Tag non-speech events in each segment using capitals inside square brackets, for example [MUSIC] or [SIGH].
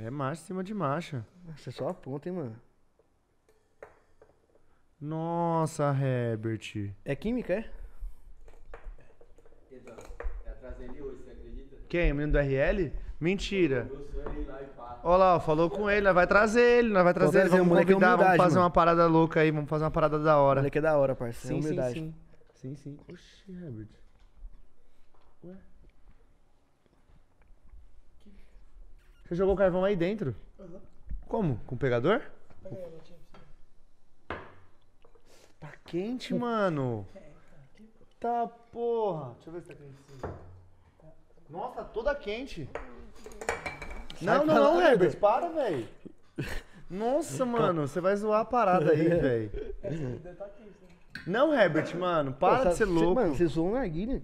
É macho, cima de macho. Você é só aponta, hein, mano. Nossa, Herbert. É química, é? Então, é hoje, você acredita? Quem? O menino do RL? Mentira. Olha é lá, falou com ele, nós vai trazer ele, nós vai trazer ele, vamos é convidar, vamos fazer uma parada louca aí, vamos fazer uma parada da hora. Moleque é da hora, parceiro. Sim, sim, sim. Sim, sim. Oxi, Herbert. Ué? Você jogou o carvão aí dentro? Uhum. Como? Com o pegador? Tá quente, mano. [LAUGHS] É, tá, tá porra. Deixa eu ver se tá quente. Nossa, toda quente. Não, não, não, Herbert. Para, velho. Nossa, [LAUGHS] mano, você vai zoar a parada aí, [LAUGHS] é, velho. Tá né? Não, Herbert, mano, para de ser louco. Mano, você zoou um narguilha.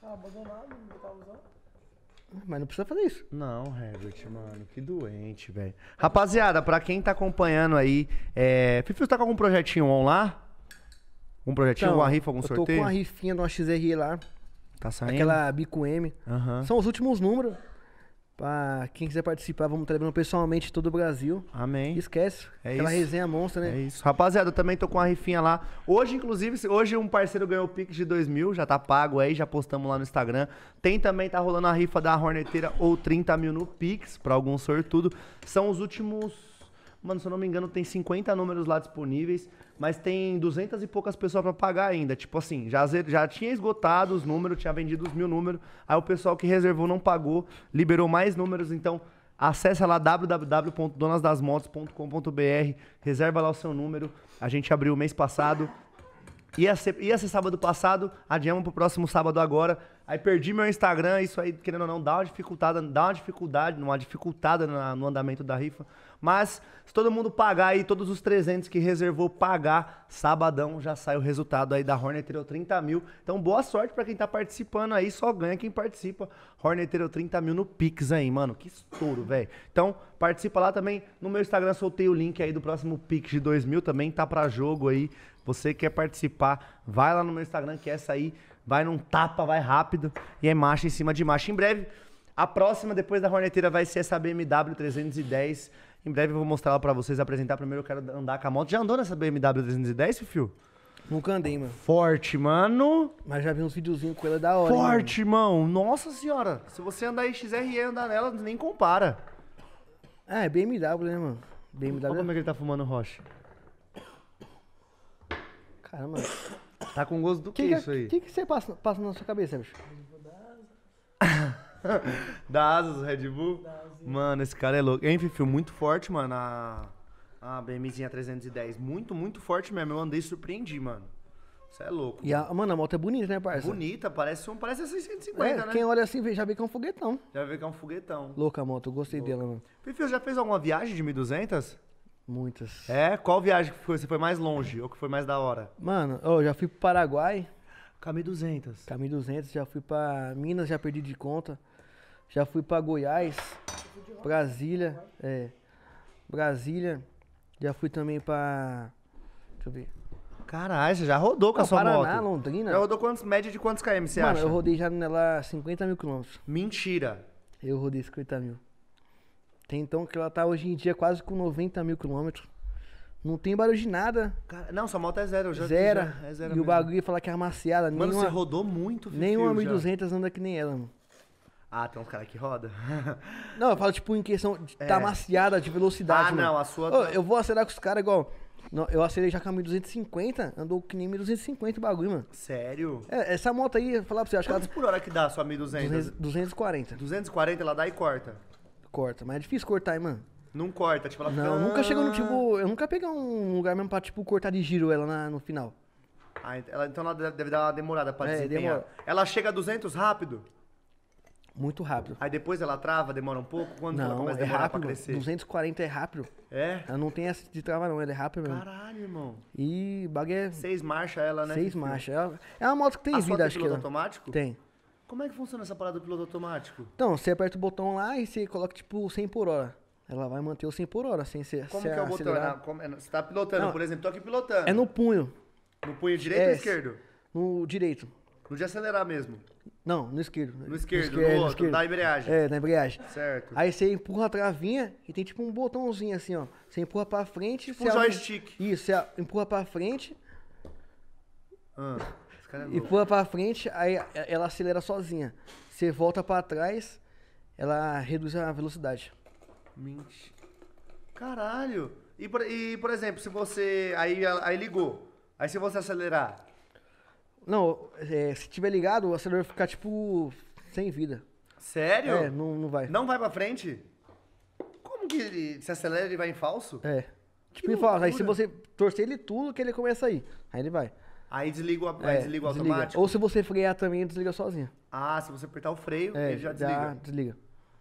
Tá abandonado, não tava tá usando. Mas não precisa fazer isso. Não, Herbert, mano, que doente, velho. Rapaziada, pra quem tá acompanhando aí, é... Fifi, você tá com algum projetinho on lá? Um projetinho, então, uma rifa, algum eu sorteio? Eu tô com uma rifinha de uma XRE lá. Tá saindo? Aquela bico M. Uhum. São os últimos números. Pra quem quiser participar, vamos trabalhando pessoalmente todo o Brasil. Amém. Esquece. É aquela isso. resenha monstra, né? É isso. Rapaziada, eu também tô com a rifinha lá. Hoje, inclusive, hoje um parceiro ganhou o Pix de 2 mil, já tá pago aí, já postamos lá no Instagram. Tem também, tá rolando a rifa da Horneteira ou 30 mil no Pix, pra algum sortudo. São os últimos. Mano, se eu não me engano, tem 50 números lá disponíveis mas tem duzentas e poucas pessoas para pagar ainda. Tipo assim, já, já tinha esgotado os números, tinha vendido os mil números, aí o pessoal que reservou não pagou, liberou mais números, então acessa lá www.donasdasmotos.com.br, reserva lá o seu número. A gente abriu mês passado, Ia ser, ia ser sábado passado, adiamos pro próximo sábado agora. Aí perdi meu Instagram, isso aí, querendo ou não, dá uma dificultada, dá uma dificuldade, uma dificultada no andamento da rifa. Mas se todo mundo pagar aí, todos os 300 que reservou pagar, sabadão já sai o resultado aí da Horneteiro 30 mil. Então boa sorte para quem tá participando aí, só ganha quem participa. Horneteiro 30 mil no Pix aí, mano, que estouro, velho. Então participa lá também, no meu Instagram soltei o link aí do próximo Pix de 2 mil também, tá para jogo aí. Você quer participar, vai lá no meu Instagram que essa aí vai num tapa, vai rápido e é marcha em cima de marcha. Em breve a próxima, depois da Horneteira, vai ser essa BMW 310. Em breve eu vou mostrar ela pra vocês, apresentar. Primeiro eu quero andar com a moto. Já andou nessa BMW 310, Fio? Nunca andei, mano. Forte, mano. Mas já vi uns videozinhos com ela é da hora. Forte, hein, mano. irmão. Nossa senhora. Se você andar em XRE e andar nela, nem compara. É, é BMW, né, mano? BMW. Olha é- como é que ele tá fumando rocha. Caramba. Tá com gosto do que, que, que isso é- aí? O que, que você passa, passa na sua cabeça, bicho? [LAUGHS] da Asus Red Bull. Mano, esse cara é louco. Enfield muito forte, mano. A, a BMzinha 310. Muito, muito forte mesmo. Eu andei e surpreendi, mano. Você é louco. E a, mano, a moto é bonita, né, parça? Bonita, parece um, parece a 650, é, né? Quem olha assim já vê que é um foguetão. Já vê que é um foguetão. Louca a moto, eu gostei louca. dela, mano. Perfil, já fez alguma viagem de 1200? Muitas. É? Qual viagem que foi, você foi mais longe ou que foi mais da hora? Mano, eu já fui pro Paraguai. Caminho 200. Caminho 200, já fui pra Minas, já perdi de conta. Já fui para Goiás, Brasília, é, Brasília. Já fui também para Deixa eu ver. Caralho, você já rodou com não, a sua Paraná, moto. Paraná, Londrina. Já rodou quantos, média de quantos km você Mano, acha? Mano, eu rodei já nela 50 mil quilômetros. Mentira. Eu rodei 50 mil. Tem então que ela tá hoje em dia quase com 90 mil quilômetros. Não tem barulho de nada. Cara, não, sua moto é zero. já, zero. Já, é zero e mesmo. o bagulho ia é falar que é amaciada. Mano, nenhuma, você rodou muito, viu? Nenhuma 1200 anda que nem ela, mano. Ah, tem uns caras que roda? [LAUGHS] não, eu falo, tipo, em questão de é. tá maciada de velocidade. Ah, mano. não, a sua. Ô, tá- eu vou acelerar com os caras igual. Não, eu acelerei já com a 1250, andou que nem 1250 o bagulho, mano. Sério? É, essa moto aí, eu falar pra você, acho Quantos que ela... por hora que dá a sua 1200? 240. 240 ela dá e corta? Corta, mas é difícil cortar, hein, mano. Não corta, tipo, ela fica... Não, nunca chegou no tipo... Eu nunca peguei um lugar mesmo pra, tipo, cortar de giro ela na, no final. Ah, ela, então ela deve dar uma demorada pra é, desempenhar. Demora. Ela chega a 200 rápido? Muito rápido. Aí depois ela trava, demora um pouco? Quando não, ela começa a é demorar rápido, pra crescer? 240 é rápido. É? Ela não tem essa de trava não, ela é rápida mesmo. Caralho, irmão. E bagué... Seis marchas ela, né? Seis marchas. Ela... É, é uma moto que tem a vida, acho que. Ela... É. automático? Tem. Como é que funciona essa parada do piloto automático? Então, você aperta o botão lá e você coloca tipo 100 por hora. Ela vai manter o 100 por hora, sem assim, ser Como que é o botão? Na, como, você tá pilotando, não, por exemplo, tô aqui pilotando. É no punho. No punho direito é, ou esquerdo? No direito. No de acelerar mesmo. Não, no esquerdo. No esquerdo, no, esquerdo, é, no outro, esquerdo. na embreagem. É, na embreagem. Certo. Aí você empurra a travinha e tem tipo um botãozinho assim, ó. Você empurra pra frente. Tipo um joystick. Abre... Isso, você empurra pra frente. Ah, é louco. Empurra pra frente, aí ela acelera sozinha. Você volta pra trás, ela reduz a velocidade. Mentira. Caralho. E por, e, por exemplo, se você. Aí, aí ligou. Aí se você acelerar, não, é, se tiver ligado, o acelerador ficar, tipo, sem vida. Sério? É, não, não vai. Não vai pra frente? Como que ele se acelera ele vai em falso? É. Tipo, em falso. Aí se você torcer ele tudo, que ele começa a ir. Aí ele vai. Aí desliga o, aí é, desliga o desliga. automático? Ou se você frear também, desliga sozinho. Ah, se você apertar o freio, É, ele já desliga. desliga.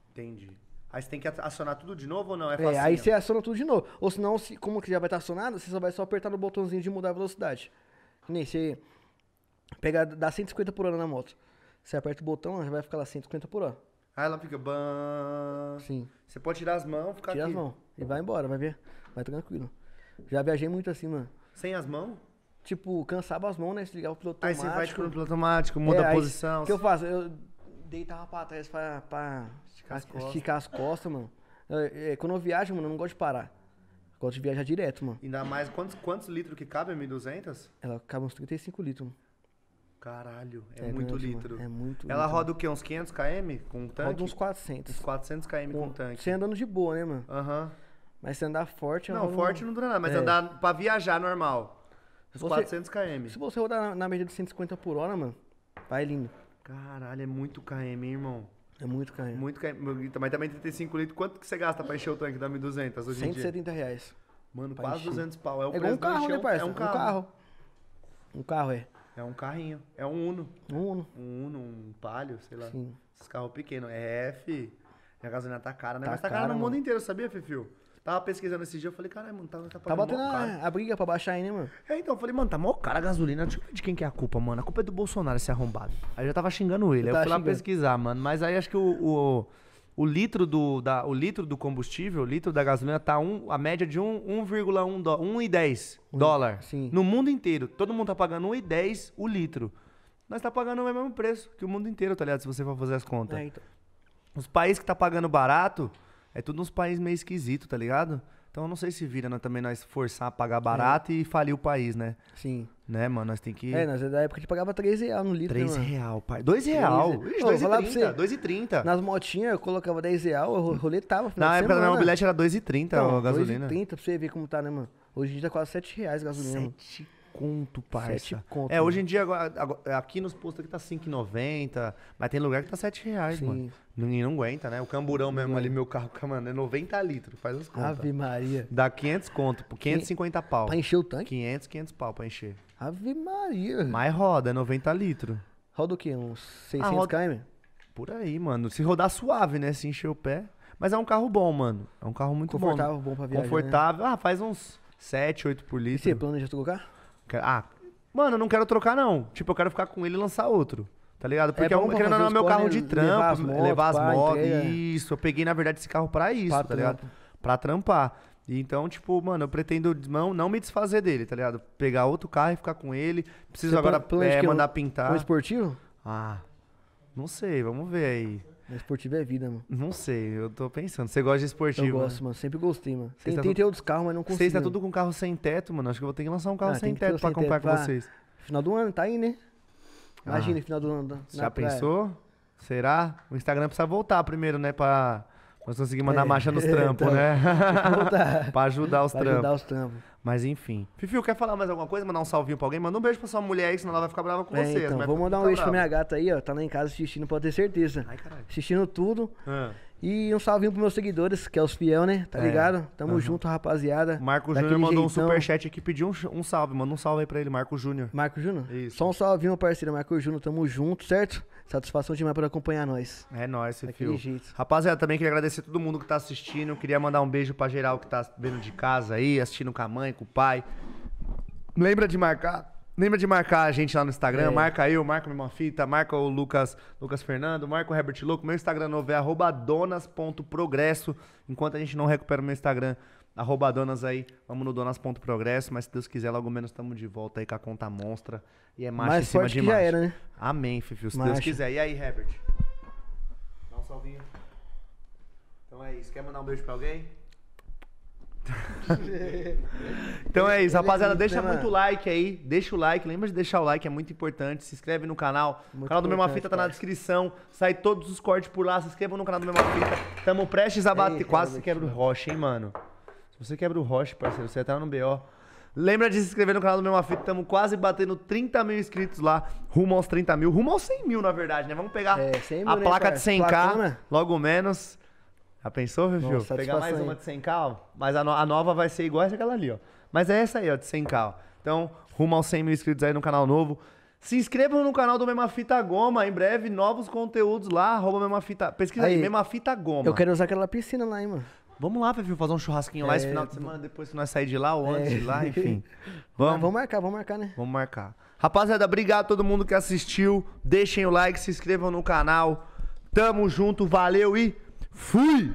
Entendi. Aí você tem que acionar tudo de novo ou não? É, É, aí você aciona tudo de novo. Ou senão, se, como que já vai estar acionado, você só vai só apertar no botãozinho de mudar a velocidade. Nem você Pega, dá 150 por hora na moto. Você aperta o botão, ela vai ficar lá 150 por hora. Aí ela fica. Bam. Sim. Você pode tirar as mãos, ficar Tira aqui. as mãos e vai embora, vai ver. Vai tranquilo. Já viajei muito assim, mano. Sem as mãos? Tipo, cansava as mãos, né? Se ligava o piloto automático. Aí você vai tipo, no piloto automático, muda é, a posição. O que eu faço? Eu deitava pra trás pra, pra esticar, as, esticar as costas, mano. Eu, eu, é, quando eu viajo, mano, eu não gosto de parar. gosto de viajar direto, mano. Ainda mais, quantos, quantos litros que cabe? 1.200? Ela cabe uns 35 litros, mano. Caralho, é, é muito grande, litro. Mano. É muito Ela litro. roda o quê? Uns 500 km com um tanque? Roda uns 400. Uns 400 km com, com tanque. Você andando de boa, né, mano? Aham. Uhum. Mas se andar forte... Não, forte não dura nada, mas é. andar pra viajar normal. Uns você, 400 km. Se você rodar na, na de 150 por hora, mano, vai lindo. Caralho, é muito km, hein, irmão? É muito km. Muito km. Mas também 35 litros, quanto que você gasta pra encher o tanque da 1.200 hoje em dia? 170 reais. Mano, quase 200 pau. É, o é, né, é um carro, né, parceiro? É um carro. Um carro, um carro é. É um carrinho. É um Uno. Um Uno. Um Uno, um Palio, sei lá. Sim. Esses carros pequenos. É F. a gasolina tá cara, né? Tá Mas tá cara, cara no mundo inteiro, sabia, Fifio? Tava pesquisando esse dia, eu falei, caralho, mano, tá, tá, tá batendo a, a, briga pra baixar aí, né, mano? É, então, eu falei, mano, tá mó cara a gasolina. Deixa eu ver de quem que é a culpa, mano. A culpa é do Bolsonaro, esse arrombado. Aí eu já tava xingando ele. Tá aí eu fui xingando. lá pesquisar, mano. Mas aí acho que o, o o litro do, da, o litro do combustível, o litro da gasolina tá um, a média de 1,1 dó, 1,10 um, dólar. No mundo inteiro, todo mundo tá pagando 1,10 o litro. Nós tá pagando o mesmo preço que o mundo inteiro, tá ligado? Se você for fazer as contas. É, então. Os países que tá pagando barato, é tudo uns países meio esquisito, tá ligado? Então não sei se vira né, também nós forçar a pagar barato é. e falir o país, né? Sim. Né, mano? Nós tem que. É, nós é da época que pagava 3 reais no litro. 3 né, real, pai. 2 real. 2,30. Nas motinhas eu colocava 10 real, eu roletava. Na época da minha mobilete era 2,30 então, a gasolina. 2,30 pra você ver como tá, né, mano? Hoje em dia tá quase 7 reais a gasolina. 7 conto, parça. Sete conto, é, né? hoje em dia, aqui nos postos aqui tá 5,90, mas tem lugar que tá 7 reais, Sim. mano. Ninguém não aguenta, né? O camburão mesmo ali, meu carro, mano, é 90 litros, faz as contas. Ave Maria. Dá 500 conto, 550 pau. Pra encher o tanque? 500, 500 pau pra encher. Ave Maria. Mas roda, é 90 litros. Roda o quê? Uns 600 ah, roda... km? Por aí, mano. Se rodar suave, né? Se encher o pé. Mas é um carro bom, mano. É um carro muito confortável, bom. Confortável, bom pra viajar. Né? Confortável. Né? Ah, faz uns 7, 8 por litro. E você planeja trocar? Ah, mano, eu não quero trocar, não. Tipo, eu quero ficar com ele e lançar outro. Tá ligado? Porque é bom, eu, querendo ou não, meu carro de trampo, levar as motos, isso. Eu peguei, na verdade, esse carro pra isso, pra tá trampo. ligado? Pra trampar. Então, tipo, mano, eu pretendo não, não me desfazer dele, tá ligado? Pegar outro carro e ficar com ele. Preciso Você agora é, é mandar eu, pintar. Um esportivo? Ah, não sei, vamos ver aí. Esportivo é vida, mano. Não sei, eu tô pensando. Você gosta de esportivo? Eu né? gosto, mano. Sempre gostei, mano. Tem que tá ter outros carros, mas não tá consigo. Vocês tá tudo com carro sem teto, mano. Acho que eu vou ter que lançar um carro ah, sem teto pra acompanhar comprar teto, com vocês. Final do ano, tá aí, né? Imagina, ah, final do ano. Já praia. pensou? Será? O Instagram precisa voltar primeiro, né? Pra nós conseguimos mandar é, marcha nos [LAUGHS] então, trampos, então, né? [LAUGHS] [LAUGHS] pra ajudar os trampos. ajudar os trampos. Mas enfim. Fifiu, quer falar mais alguma coisa? Mandar um salvinho pra alguém? Manda um beijo pra sua mulher aí, senão ela vai ficar brava com é, você. Então, vou mandar um beijo pra minha gata aí, ó. Tá lá em casa assistindo, pode ter certeza. Ai, caralho. Assistindo tudo. Ah. E um salvinho pros meus seguidores, que é os fiel, né? Tá é. ligado? Tamo uhum. junto, rapaziada. Marco Júnior mandou jeitão. um superchat aqui, pediu um, um salve. Manda um salve aí pra ele, Marco Júnior. Marco Júnior? Isso. Só um salvinho, meu parceiro. Marco Júnior, tamo junto, certo? Satisfação demais por acompanhar nós. É nóis, Fio. Jeito. Rapaziada, também queria agradecer a todo mundo que tá assistindo. Queria mandar um beijo pra geral que tá vendo de casa aí, assistindo com a mãe, com o pai. Lembra de marcar. Lembra de marcar a gente lá no Instagram? É. Marca eu, marca minha fita, marca o Lucas, Lucas Fernando, marca o Herbert Louco. Meu Instagram novo é donas.progresso. Enquanto a gente não recupera o meu Instagram Arroba Donas aí, vamos no donas.progresso, mas se Deus quiser, logo menos estamos de volta aí com a conta monstra. E é macho Mais em cima de que já era, né? Amém, Fifio, se Macho. Deus quiser. E aí, Herbert? Dá um salvinho. Então é isso. Quer mandar um beijo pra alguém? [LAUGHS] Então é isso, é rapaziada. Deixa né, muito like aí. Deixa o like. Lembra de deixar o like, é muito importante. Se inscreve no canal. o canal do Mesma Fita tá na descrição. Sai todos os cortes por lá. Se inscreva no canal do Mesma Fita. Tamo prestes a bater. Quase quebra o rocha, hein, mano. Você quebra o roche, parceiro. Você tá no BO. Lembra de se inscrever no canal do meu Fita. Estamos quase batendo 30 mil inscritos lá. Rumo aos 30 mil. Rumo aos 100 mil, na verdade, né? Vamos pegar é, mil, a né, placa de 100k, Placana. logo menos. Já pensou, meu filho? Pegar mais aí. uma de 100k, ó. Mas a, no a, nova vai ser igual aquela ali, ó. Mas é essa aí, ó, de 100k, ó. Então, rumo aos 100 mil inscritos aí no canal novo. Se inscrevam no canal do Mesma Fita Goma. Em breve, novos conteúdos lá. Arroba Mesma Fita. Pesquisa aí, aí Mesma Fita Goma. Eu quero usar aquela piscina lá, hein, mano. Vamos lá, Fefil, fazer um churrasquinho lá esse é, final de semana, depois se nós sair de lá ou antes de lá, é. enfim. [LAUGHS] Vamos. vamos marcar, vamos marcar, né? Vamos marcar. Rapaziada, obrigado a todo mundo que assistiu. Deixem o like, se inscrevam no canal. Tamo junto, valeu e fui!